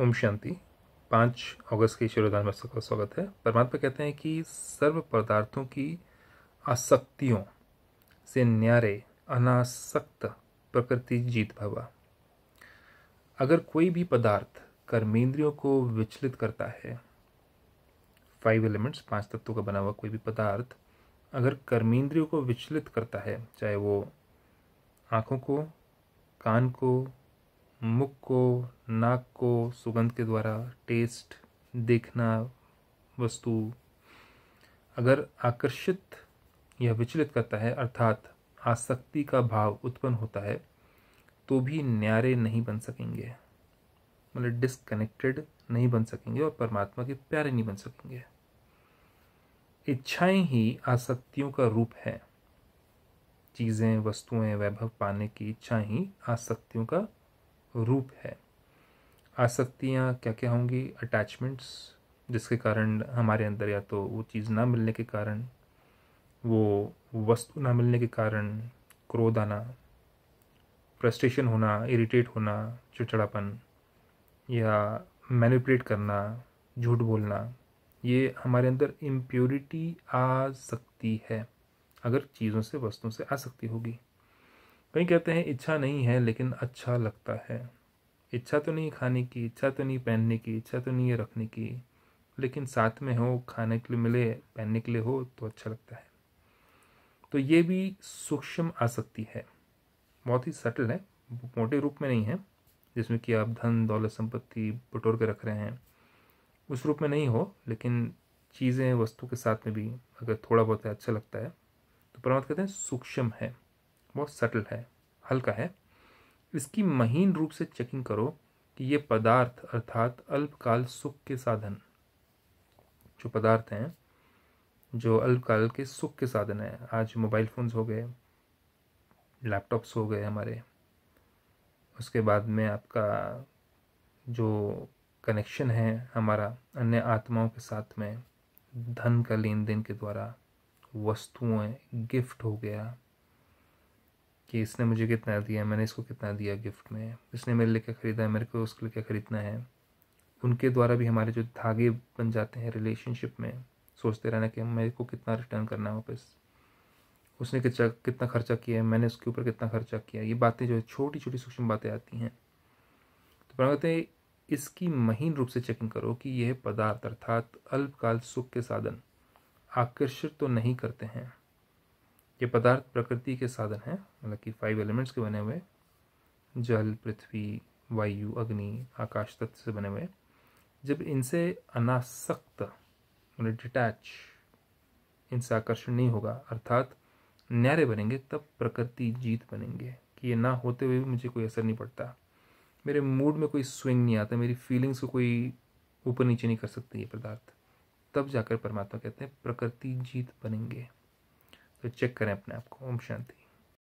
ओम शांति पाँच अगस्त के शिरोधान में सबका स्वागत है परमात्मा कहते हैं कि सर्व पदार्थों की आसक्तियों से न्यारे अनासक्त प्रकृति जीत भवा अगर कोई भी पदार्थ कर्मेंद्रियों को विचलित करता है फाइव एलिमेंट्स पांच तत्वों का बना हुआ कोई भी पदार्थ अगर कर्मेंद्रियों को विचलित करता है चाहे वो आँखों को कान को मुख को नाक को सुगंध के द्वारा टेस्ट देखना वस्तु अगर आकर्षित या विचलित करता है अर्थात आसक्ति का भाव उत्पन्न होता है तो भी न्यारे नहीं बन सकेंगे मतलब डिसकनेक्टेड नहीं बन सकेंगे और परमात्मा के प्यारे नहीं बन सकेंगे इच्छाएं ही आसक्तियों का रूप है चीज़ें वस्तुएं वैभव पाने की इच्छा ही आसक्तियों का रूप है आसक्तियाँ क्या क्या होंगी अटैचमेंट्स जिसके कारण हमारे अंदर या तो वो चीज़ ना मिलने के कारण वो वस्तु ना मिलने के कारण क्रोध आना फ्रस्ट्रेशन होना इरिटेट होना चिड़चिड़ापन या मैनिपुलेट करना झूठ बोलना ये हमारे अंदर इम्प्योरिटी आ सकती है अगर चीज़ों से वस्तुओं से आ सकती होगी कहीं कहते हैं इच्छा नहीं है लेकिन अच्छा लगता है इच्छा तो नहीं खाने की इच्छा तो नहीं पहनने की इच्छा तो नहीं है रखने की लेकिन साथ में हो खाने के लिए मिले पहनने के लिए हो तो अच्छा लगता है तो ये भी सूक्ष्म आसक्ति है बहुत ही सटल है मोटे रूप में नहीं है जिसमें कि आप धन दौलत संपत्ति बटोर के रख रहे हैं उस रूप में नहीं हो लेकिन चीज़ें वस्तु के साथ में भी अगर थोड़ा बहुत अच्छा लगता है तो परमात्मा कहते हैं सूक्ष्म है बहुत सटल है हल्का है इसकी महीन रूप से चेकिंग करो कि ये पदार्थ अर्थात अल्पकाल सुख के साधन जो पदार्थ हैं जो अल्पकाल के सुख के साधन हैं आज मोबाइल फ़ोन्स हो गए लैपटॉप्स हो गए हमारे उसके बाद में आपका जो कनेक्शन है हमारा अन्य आत्माओं के साथ में धन का लेन देन के द्वारा वस्तुएं गिफ्ट हो गया कि इसने मुझे कितना दिया मैंने इसको कितना दिया गिफ्ट में इसने मेरे लिए क्या ख़रीदा है मेरे को उसके लिए क्या ख़रीदना है उनके द्वारा भी हमारे जो धागे बन जाते हैं रिलेशनशिप में सोचते रहना कि मेरे को कितना रिटर्न करना है वापस उसने कितना कितना खर्चा किया है मैंने उसके ऊपर कितना खर्चा किया ये बातें जो है छोटी छोटी सूक्ष्म बातें आती हैं तो पहले कहते हैं इसकी महीन रूप से चेकिंग करो कि यह पदार्थ अर्थात अल्पकाल सुख के साधन आकर्षित तो नहीं करते हैं ये पदार्थ प्रकृति के साधन हैं मतलब कि फाइव एलिमेंट्स के बने हुए जल पृथ्वी वायु अग्नि आकाश तत्व से बने हुए जब इनसे अनासक्त मतलब डिटैच इनसे आकर्षण नहीं होगा अर्थात न्यारे बनेंगे तब प्रकृति जीत बनेंगे कि ये ना होते हुए भी मुझे कोई असर नहीं पड़ता मेरे मूड में कोई स्विंग नहीं आता मेरी फीलिंग्स को कोई ऊपर नीचे नहीं कर सकती ये पदार्थ तब जाकर परमात्मा कहते हैं प्रकृति जीत बनेंगे तो चेक करें अपने आप को ओम शांति